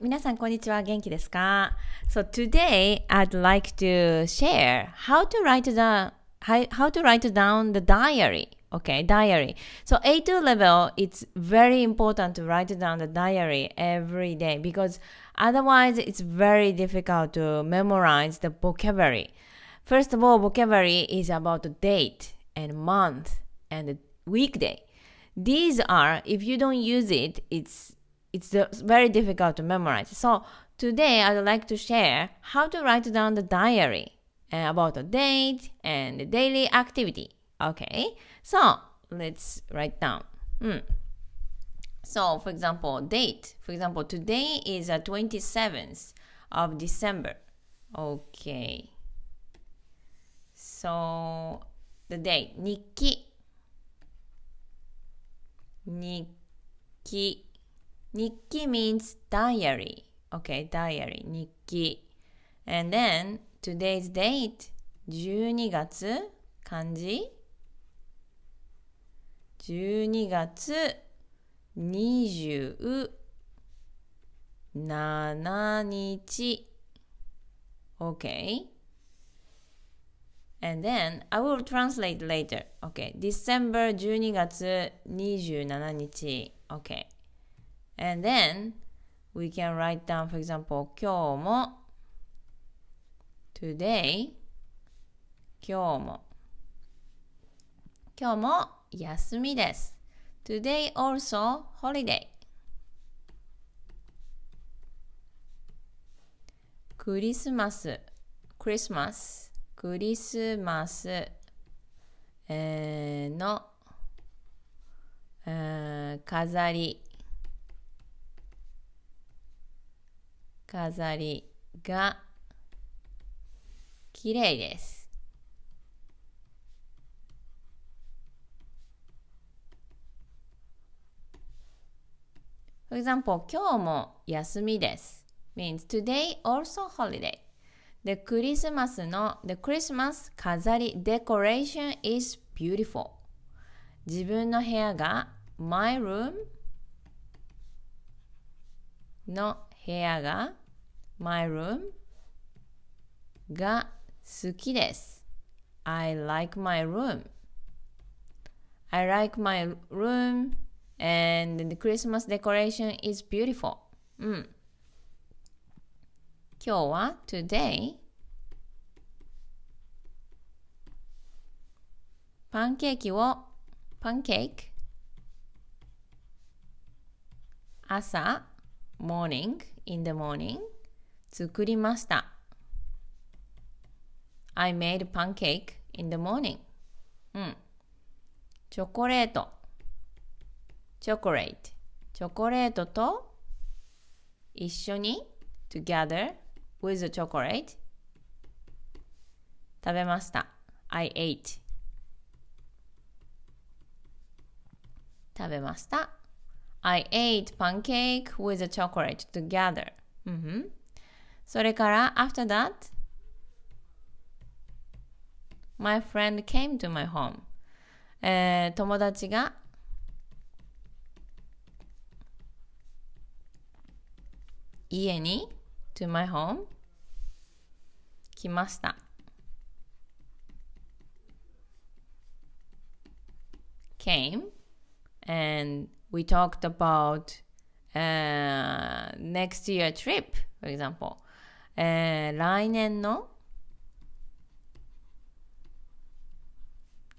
皆さんこんにちは。元気ですか So today I'd like to share how to write the how to write down the diary. Okay, diary. So A2 level, it's very important to write down the diary every day because otherwise it's very difficult to memorize the vocabulary. First of all, vocabulary is about the date and month and weekday. These are, if you don't use it, it's it's very difficult to memorize. So today I'd like to share how to write down the diary uh, about a date and the daily activity. Okay, so let's write down. Hmm. So for example, date. For example, today is the 27th of December. Okay. So the date. Nikki. Nikki. 日記 means diary. Okay, diary, 日記。And then today's date, 12月、漢字。12月27日。Okay. And then I will translate later. Okay. December 12月27日。Okay. And then we can write down, for example, 今日も today 今日も今日も休みです。Today also holiday クリスマスクリスマスクリスマス、えー、の、えー、飾り飾りが綺麗です。For example, 今日も休みです。means today also holiday. The Christmas の The Christmas 飾り decoration is beautiful. 自分の部屋が My room の部屋が my room が好きです。I like my room. I like my room and the Christmas decoration is beautiful. うん。今日は today パンケーキをパンケーキ朝 morning, in the morning 作りました。I made pancake in the morning. うん。チョコレート。チョコレート。チョコレートと一緒に together with the chocolate 食べました。I ate 食べました。I ate pancake with a chocolate together. Mm-hmm. after that, my friend came to my home. えー、友達が家に eh, to my home 来ました。came and we talked about uh, next year trip, for example. Uh, 来年の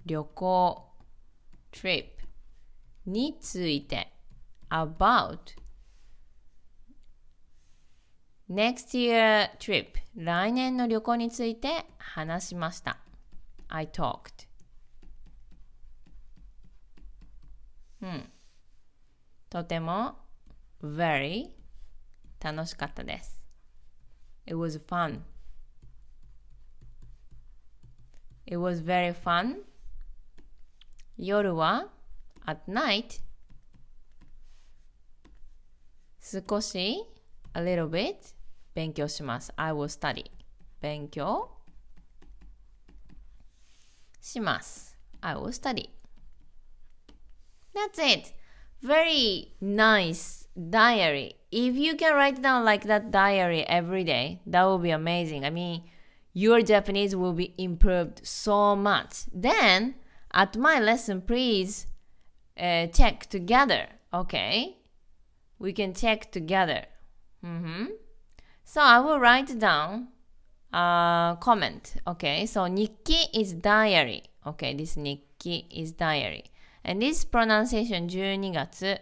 旅行 trip について about next year trip 来年の旅行について話しました。I talked. うん。とても very 楽しかったです。It was fun. It was very fun. 夜は at night 少し a little bit 勉強します。I will study 勉強します。I will study. That's it! very nice diary. If you can write down like that diary every day, that would be amazing. I mean, your Japanese will be improved so much. Then, at my lesson, please uh, check together. Okay, we can check together. Mm-hmm. So I will write down a uh, comment. Okay, so nikki is diary. Okay, this nikki is diary. And This pronunciation 12月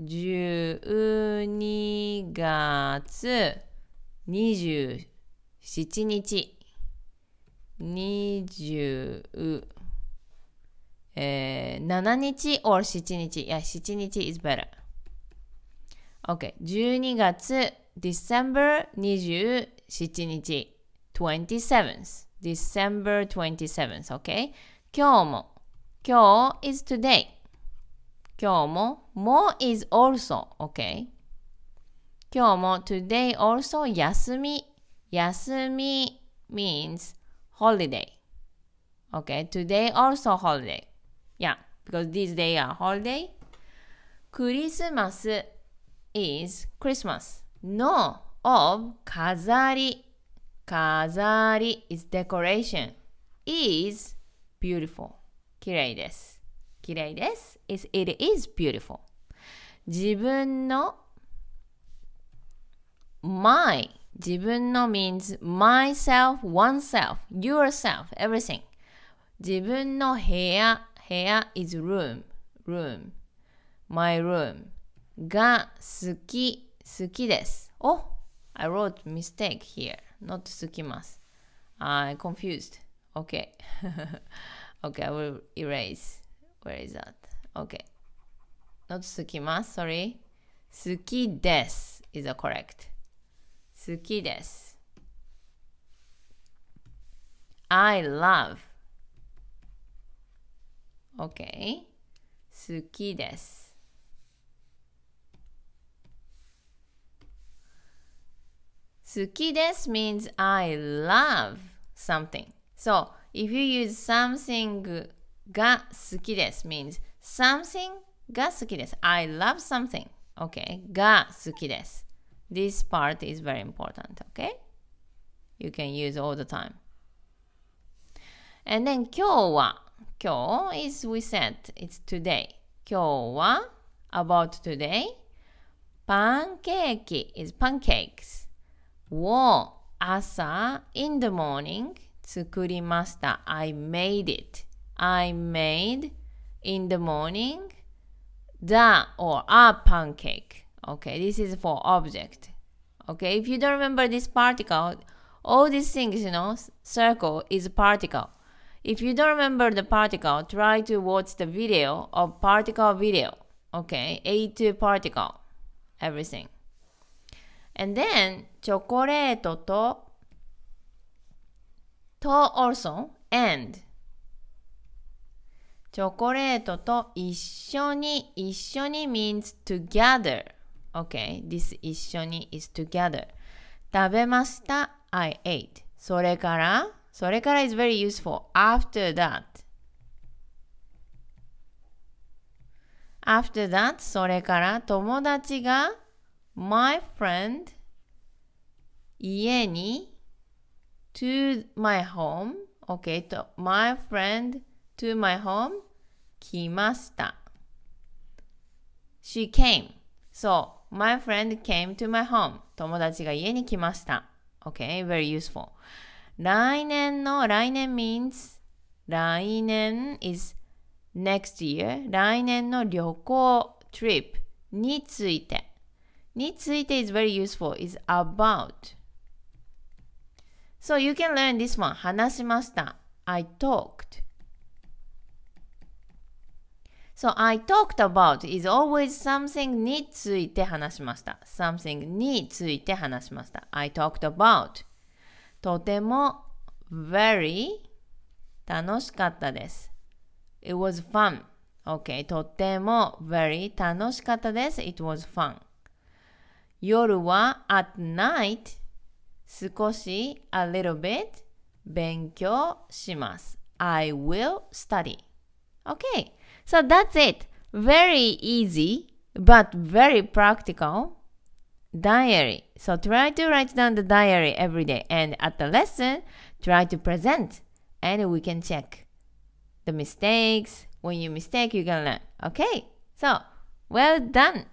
12月27日27日 or 7日いや7日 is better OK 12月 December 27日 27th December 27th OK 今日も今日 is today. 今日も、も is also, okay? 今日も today also 休み。休み means holiday. Okay, today also holiday. Yeah, because these days are holiday. クリスマス is Christmas. No of 飾り。飾り is decoration. is beautiful. 綺麗です。綺麗です。i t is beautiful. 自分の my 自分の means myself, oneself, yourself, everything 自分の部屋部屋 is room room my room が好き好きですお、oh, I wrote mistake here not 好きます I confused OK Okay, I will erase. Where is that? Okay. Not sukimasu, sorry. Suki des is a correct. Suki des. I love. Okay. Suki des. Suki des means I love something. So if you use something が好きです means something love something. Okay. This part is very important. Okay. You can use all the time. And then 今日は今日 is we said it's today. 今日は about today. パンケーキ is pancakes. を朝 in the morning 作りました。I made it. I made in the morning the or a pancake. Okay, this is for object. Okay, if you don't remember this particle, all these things, you know, circle is particle. If you don't remember the particle, try to watch the video of particle video. Okay, A2 particle, everything. And then, チョコレートとと also and チョコレートと一緒に一緒に means together OK this 一緒に is together 食べました I ate それからそれから is very useful after that after that それから友達が my friend 家に to my home. OK a と、my friend to my home 来ました。She came. So, my friend came to my home. 友達が家に来ました。OK, a y very useful. 来年の来年 means 来年 is next year. 来年の旅行 trip について。について is very useful. is about So you can learn this one. 話しました。I talked. So I talked about is always something について話しました。something について話しました。I talked about とても very 楽しかったです。It was fun. OK. とても very 楽しかったです。It was fun. 夜は at night 少し a little bit 勉強します。I will study. Okay, so that's it. Very easy, but very practical. Diary. So try to write down the diary every day. And at the lesson, try to present. And we can check the mistakes. When you mistake, you can learn. Okay, so well done.